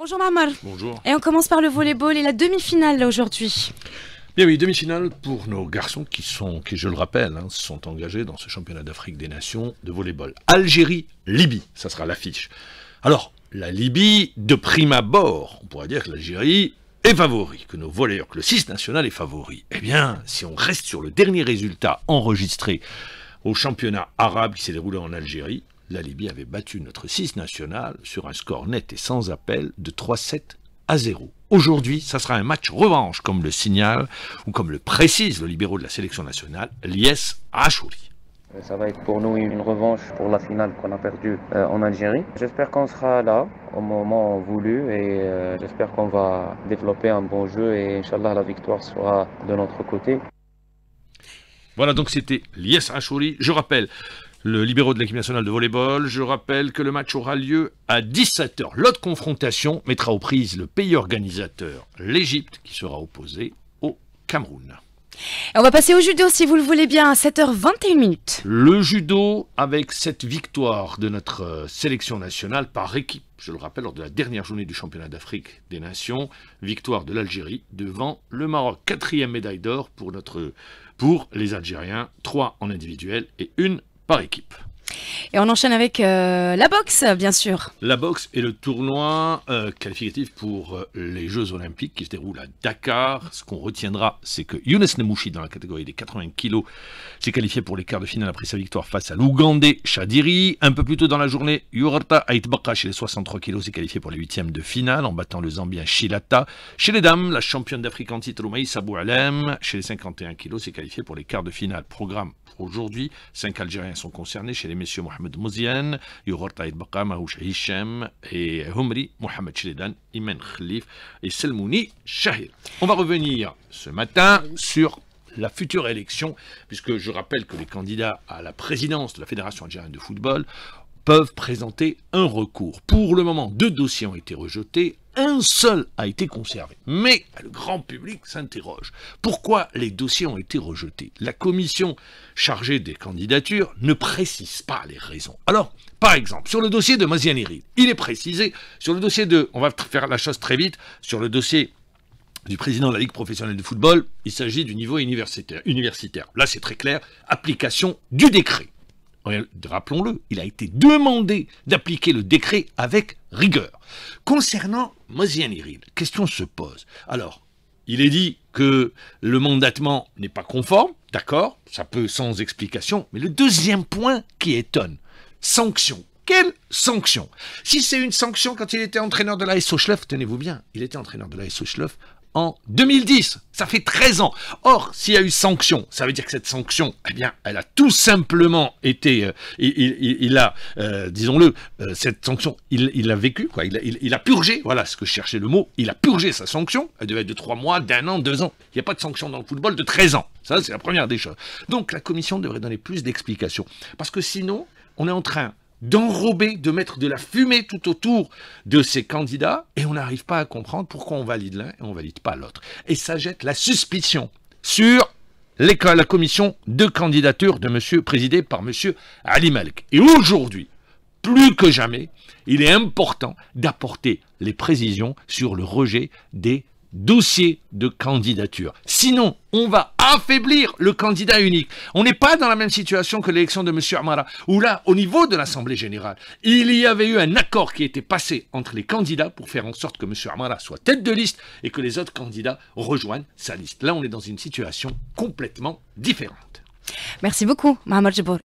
Bonjour normal Bonjour. Et on commence par le volleyball et la demi-finale aujourd'hui. Bien oui, demi-finale pour nos garçons qui sont, qui je le rappelle, hein, sont engagés dans ce championnat d'Afrique des nations de volleyball. Algérie-Libye, ça sera l'affiche. Alors, la Libye, de prime abord, on pourrait dire que l'Algérie est favori, que nos volleyeurs, que le 6 national est favori. Eh bien, si on reste sur le dernier résultat enregistré au championnat arabe qui s'est déroulé en Algérie, la Libye avait battu notre 6 national sur un score net et sans appel de 3-7 à 0. Aujourd'hui, ça sera un match revanche, comme le signale ou comme le précise le libéraux de la sélection nationale, Lies Achouri. Euh, ça va être pour nous une revanche pour la finale qu'on a perdue euh, en Algérie. J'espère qu'on sera là au moment voulu et euh, j'espère qu'on va développer un bon jeu et Inch'Allah la victoire sera de notre côté. Voilà donc c'était Lies Achouri. Je rappelle le libéraux de l'équipe nationale de volleyball. Je rappelle que le match aura lieu à 17h. L'autre confrontation mettra aux prises le pays organisateur, l'Égypte, qui sera opposé au Cameroun. on va passer au judo si vous le voulez bien à 7h21 minutes. Le judo avec cette victoire de notre euh, sélection nationale par équipe, je le rappelle, lors de la dernière journée du championnat d'Afrique des Nations, victoire de l'Algérie devant le Maroc. Quatrième médaille d'or pour, notre, pour les Algériens, trois en individuel et une par équipe. Et on enchaîne avec euh, la boxe, bien sûr. La boxe est le tournoi euh, qualificatif pour euh, les Jeux Olympiques qui se déroulent à Dakar. Ce qu'on retiendra, c'est que Younes Nemouchi, dans la catégorie des 80 kg, s'est qualifié pour les quarts de finale après sa victoire face à l'Ougandais Chadiri. Un peu plus tôt dans la journée, Yurta Aitbaka, chez les 63 kg, s'est qualifié pour les huitièmes de finale en battant le Zambien Shilata. Chez les dames, la championne d'Afrique en titre, Roumaï Sabou Alem, chez les 51 kg, s'est qualifiée pour les quarts de finale. Programme pour aujourd'hui, cinq Algériens sont concernés. Chez les messieurs Mohamed Mouzian, Youghor Taïd Bakama, Hicham et Humri Mohamed Shredan, Imen Khalif et Selmouni Shahir. On va revenir ce matin sur la future élection, puisque je rappelle que les candidats à la présidence de la Fédération algérienne de football peuvent présenter un recours. Pour le moment, deux dossiers ont été rejetés, un seul a été conservé. Mais le grand public s'interroge. Pourquoi les dossiers ont été rejetés La commission chargée des candidatures ne précise pas les raisons. Alors, par exemple, sur le dossier de Mazianeri, il est précisé, sur le dossier de, on va faire la chose très vite, sur le dossier du président de la Ligue professionnelle de football, il s'agit du niveau universitaire. universitaire. Là, c'est très clair, application du décret rappelons-le, il a été demandé d'appliquer le décret avec rigueur. Concernant Mozian question se pose. Alors, il est dit que le mandatement n'est pas conforme, d'accord, ça peut sans explication, mais le deuxième point qui étonne, sanction. Quelle sanction Si c'est une sanction quand il était entraîneur de la Schleff, tenez-vous bien, il était entraîneur de la Schleff en 2010. Ça fait 13 ans. Or, s'il y a eu sanction, ça veut dire que cette sanction, eh bien, elle a tout simplement été, euh, il, a, euh, disons-le, euh, cette sanction, il, il a vécu, quoi. Il, a purgé, voilà ce que je cherchais le mot, il a purgé sa sanction. Elle devait être de 3 mois, d'un an, deux ans. Il n'y a pas de sanction dans le football de 13 ans. Ça, c'est la première des choses. Donc, la commission devrait donner plus d'explications. Parce que sinon, on est en train d'enrober, de mettre de la fumée tout autour de ces candidats, et on n'arrive pas à comprendre pourquoi on valide l'un et on valide pas l'autre. Et ça jette la suspicion sur la commission de candidature de monsieur, présidée par monsieur Ali Malek. Et aujourd'hui, plus que jamais, il est important d'apporter les précisions sur le rejet des dossier de candidature. Sinon, on va affaiblir le candidat unique. On n'est pas dans la même situation que l'élection de M. Amara, où là, au niveau de l'Assemblée générale, il y avait eu un accord qui était passé entre les candidats pour faire en sorte que M. Amara soit tête de liste et que les autres candidats rejoignent sa liste. Là, on est dans une situation complètement différente. Merci beaucoup, Mahamad Jibour.